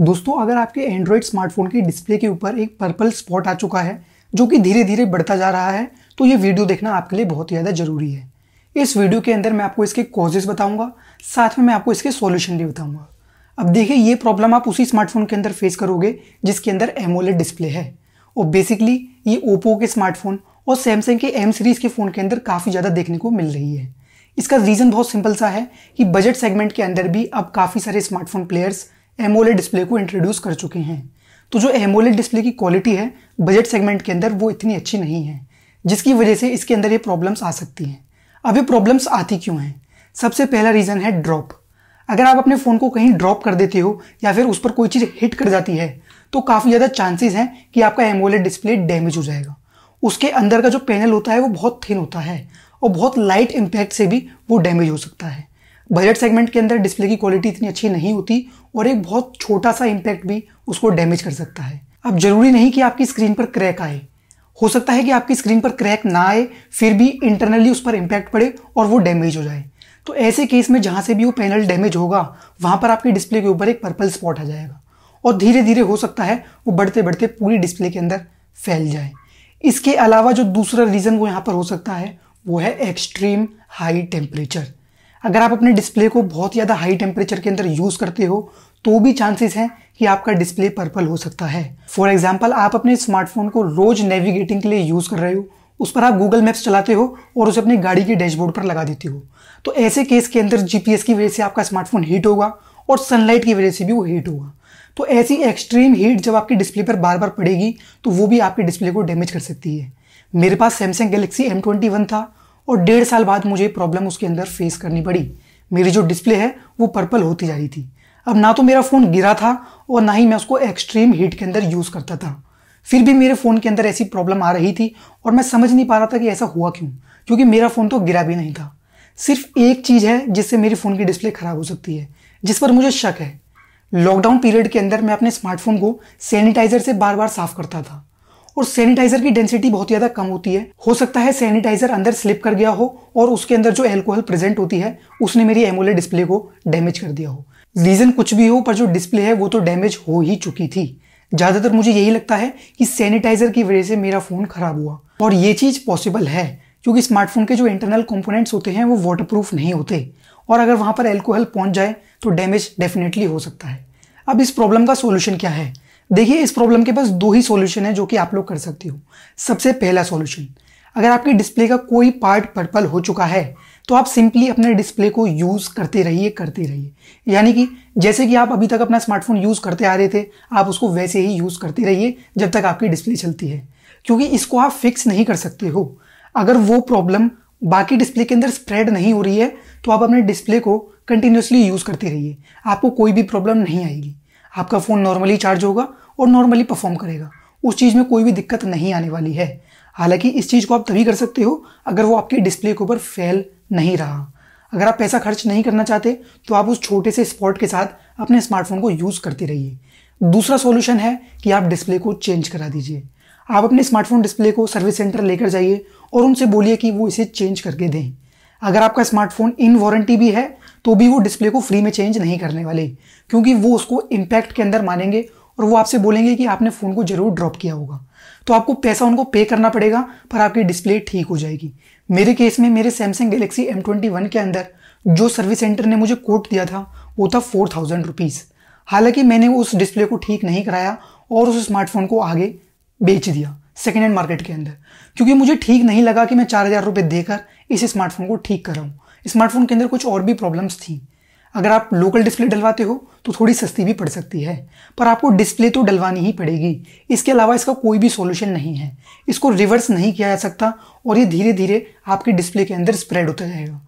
दोस्तों अगर आपके एंड्रॉयड स्मार्टफोन की डिस्प्ले के ऊपर एक पर्पल स्पॉट आ चुका है जो कि धीरे धीरे बढ़ता जा रहा है तो ये वीडियो देखना आपके लिए बहुत ज़्यादा ज़रूरी है इस वीडियो के अंदर मैं आपको इसके कॉजेज़ बताऊंगा साथ में मैं आपको इसके सॉल्यूशन भी बताऊंगा अब देखिए ये प्रॉब्लम आप उसी स्मार्टफोन के अंदर फेस करोगे जिसके अंदर एमोलेड डिस्प्ले है और बेसिकली ये ओप्पो के स्मार्टफोन और सैमसंग के एम सीरीज़ के फ़ोन के अंदर काफ़ी ज़्यादा देखने को मिल रही है इसका रीज़न बहुत सिंपल सा है कि बजट सेगमेंट के अंदर भी अब काफ़ी सारे स्मार्टफोन प्लेयर्स एमोलेड डिस्प्ले को इंट्रोड्यूस कर चुके हैं तो जो एमोलेड डिस्प्ले की क्वालिटी है बजट सेगमेंट के अंदर वो इतनी अच्छी नहीं है जिसकी वजह से इसके अंदर ये प्रॉब्लम्स आ सकती हैं अब ये प्रॉब्लम्स आती क्यों हैं सबसे पहला रीज़न है ड्रॉप अगर आप अपने फ़ोन को कहीं ड्रॉप कर देते हो या फिर उस पर कोई चीज़ हिट कर जाती है तो काफ़ी ज़्यादा चांसेस हैं कि आपका एमोलेड डिस्प्ले डैमेज हो जाएगा उसके अंदर का जो पैनल होता है वो बहुत थिन होता है और बहुत लाइट इम्पैक्ट से भी वो डैमेज हो सकता है बजट सेगमेंट के अंदर डिस्प्ले की क्वालिटी इतनी अच्छी नहीं होती और एक बहुत छोटा सा इम्पैक्ट भी उसको डैमेज कर सकता है अब जरूरी नहीं कि आपकी स्क्रीन पर क्रैक आए हो सकता है कि आपकी स्क्रीन पर क्रैक ना आए फिर भी इंटरनली उस पर इम्पैक्ट पड़े और वो डैमेज हो जाए तो ऐसे केस में जहाँ से भी वो पैनल डैमेज होगा वहाँ पर आपकी डिस्प्ले के ऊपर एक पर्पल स्पॉट आ जाएगा और धीरे धीरे हो सकता है वो बढ़ते बढ़ते पूरी डिस्प्ले के अंदर फैल जाए इसके अलावा जो दूसरा रीज़न वो यहाँ पर हो सकता है वो है एक्सट्रीम हाई टेम्परेचर अगर आप अपने डिस्प्ले को बहुत ज़्यादा हाई टेम्परेचर के अंदर यूज़ करते हो तो भी चांसेस हैं कि आपका डिस्प्ले पर्पल हो सकता है फॉर एग्जाम्पल आप अपने स्मार्टफोन को रोज नेविगेटिंग के लिए यूज़ कर रहे हो उस पर आप गूगल मैप्स चलाते हो और उसे अपनी गाड़ी के डैशबोर्ड पर लगा देते हो तो ऐसे केस के अंदर जी की वजह से आपका स्मार्टफोन हीट होगा और सनलाइट की वजह से भी वो हीट होगा तो ऐसी एक्सट्रीम हीट जब आपके डिस्प्ले पर बार बार पड़ेगी तो वो भी आपके डिस्प्ले को डैमेज कर सकती है मेरे पास Samsung Galaxy M twenty one था और डेढ़ साल बाद मुझे प्रॉब्लम उसके अंदर फेस करनी पड़ी मेरी जो डिस्प्ले है वो पर्पल होती जा रही थी अब ना तो मेरा फ़ोन गिरा था और ना ही मैं उसको एक्सट्रीम हीट के अंदर यूज़ करता था फिर भी मेरे फ़ोन के अंदर ऐसी प्रॉब्लम आ रही थी और मैं समझ नहीं पा रहा था कि ऐसा हुआ क्यों क्योंकि मेरा फ़ोन तो गिरा भी नहीं था सिर्फ एक चीज़ है जिससे मेरे फ़ोन की डिस्प्ले ख़राब हो सकती है जिस पर मुझे शक है लॉकडाउन पीरियड के अंदर मैं अपने स्मार्टफोन को सैनिटाइजर से बार बार साफ करता था और सैनिटाइजर की डेंसिटी बहुत ज़्यादा कम होती है हो सकता है सैनिटाइजर अंदर स्लिप कर गया हो और उसके अंदर जो एल्कोहल प्रेजेंट होती है उसने मेरी एमोले डिस्प्ले को डैमेज कर दिया हो रीज़न कुछ भी हो पर जो डिस्प्ले है वो तो डैमेज हो ही चुकी थी ज़्यादातर मुझे यही लगता है कि सैनिटाइजर की वजह से मेरा फ़ोन ख़राब हुआ और ये चीज़ पॉसिबल है क्योंकि स्मार्टफोन के जो इंटरनल कंपोनेंट्स होते हैं वो वाटरप्रूफ नहीं होते और अगर वहां पर एल्कोहल पहुंच जाए तो डैमेज डेफिनेटली हो सकता है अब इस प्रॉब्लम का सोल्यूशन क्या है देखिए इस प्रॉब्लम के पास दो ही सॉल्यूशन है जो कि आप लोग कर सकते हो सबसे पहला सॉल्यूशन अगर आपके डिस्प्ले का कोई पार्ट पर्पल हो चुका है तो आप सिंपली अपने डिस्प्ले को यूज़ करते रहिए करते रहिए यानी कि जैसे कि आप अभी तक अपना स्मार्टफोन यूज़ करते आ रहे थे आप उसको वैसे ही यूज़ करते रहिए जब तक आपकी डिस्प्ले चलती है क्योंकि इसको आप फिक्स नहीं कर सकते हो अगर वो प्रॉब्लम बाकी डिस्प्ले के अंदर स्प्रेड नहीं हो रही है तो आप अपने डिस्प्ले को कंटिन्यूसली यूज़ करते रहिए आपको कोई भी प्रॉब्लम नहीं आएगी आपका फ़ोन नॉर्मली चार्ज होगा और नॉर्मली परफॉर्म करेगा उस चीज़ में कोई भी दिक्कत नहीं आने वाली है हालांकि इस चीज़ को आप तभी कर सकते हो अगर वो आपके डिस्प्ले के ऊपर फैल नहीं रहा अगर आप पैसा खर्च नहीं करना चाहते तो आप उस छोटे से स्पॉट के साथ अपने स्मार्टफोन को यूज़ करते रहिए दूसरा सॉल्यूशन है कि आप डिस्प्ले को चेंज करा दीजिए आप अपने स्मार्टफोन डिस्प्ले को सर्विस सेंटर लेकर जाइए और उनसे बोलिए कि वो इसे चेंज करके दें अगर आपका स्मार्टफोन इन वारंटी भी है तो भी वो डिस्प्ले को फ्री में चेंज नहीं करने वाले क्योंकि वो उसको इम्पैक्ट के अंदर मानेंगे और वो आपसे बोलेंगे कि आपने फ़ोन को ज़रूर ड्रॉप किया होगा तो आपको पैसा उनको पे करना पड़ेगा पर आपकी डिस्प्ले ठीक हो जाएगी मेरे केस में मेरे Samsung Galaxy M twenty one के अंदर जो सर्विस सेंटर ने मुझे कोट दिया था वो था फोर थाउजेंड रुपीज़ हालांकि मैंने उस डिस्प्ले को ठीक नहीं कराया और उस स्मार्टफोन को आगे बेच दिया सेकेंड हैंड मार्केट के अंदर क्योंकि मुझे ठीक नहीं लगा कि मैं चार हज़ार रुपये देकर इस स्मार्टफोन को ठीक कराऊँ स्मार्टफोन के अंदर कुछ और भी प्रॉब्लम्स थी अगर आप लोकल डिस्प्ले डलवाते हो तो थोड़ी सस्ती भी पड़ सकती है पर आपको डिस्प्ले तो डलवानी ही पड़ेगी इसके अलावा इसका कोई भी सॉल्यूशन नहीं है इसको रिवर्स नहीं किया जा सकता और ये धीरे धीरे आपके डिस्प्ले के अंदर स्प्रेड होता जाएगा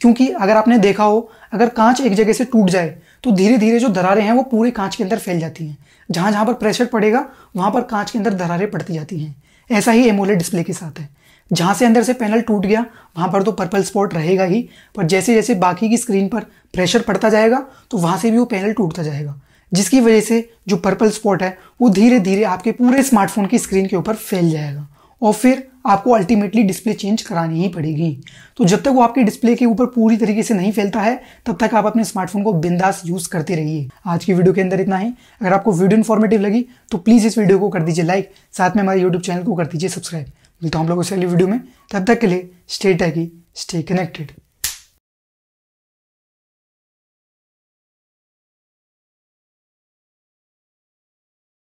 क्योंकि अगर आपने देखा हो अगर कांच एक जगह से टूट जाए तो धीरे धीरे जो दरारें हैं वो पूरे कांच के अंदर फैल जाती हैं जहाँ जहाँ पर प्रेशर पड़ेगा वहाँ पर कांच के अंदर दरारें पड़ती जाती हैं ऐसा ही एमोलेड डिस्प्ले के साथ है जहाँ से अंदर से पैनल टूट गया वहाँ पर तो पर्पल स्पॉट रहेगा ही पर जैसे जैसे बाकी की स्क्रीन पर प्रेशर पड़ता जाएगा तो वहाँ से भी वो पैनल टूटता जाएगा जिसकी वजह से जो पर्पल स्पॉट है वो धीरे धीरे आपके पूरे स्मार्टफोन की स्क्रीन के ऊपर फैल जाएगा और फिर आपको अल्टीमेटली डिस्प्ले चेंज करानी ही पड़ेगी तो जब तक वो आपके डिस्प्ले के ऊपर पूरी तरीके से नहीं फैलता है तब तक आप अपने स्मार्टफोन को बिंदास यूज करते रहिए आज की वीडियो के अंदर इतना ही अगर आपको वीडियो इन्फॉर्मेटिव लगी तो प्लीज़ इस वीडियो को कर दीजिए लाइक साथ में हमारे यूट्यूब चैनल को कर दीजिए सब्सक्राइब मिलता हूँ आप लोगों से अगली वीडियो में तब तक के लिए स्टे टैगी स्टे कनेक्टेड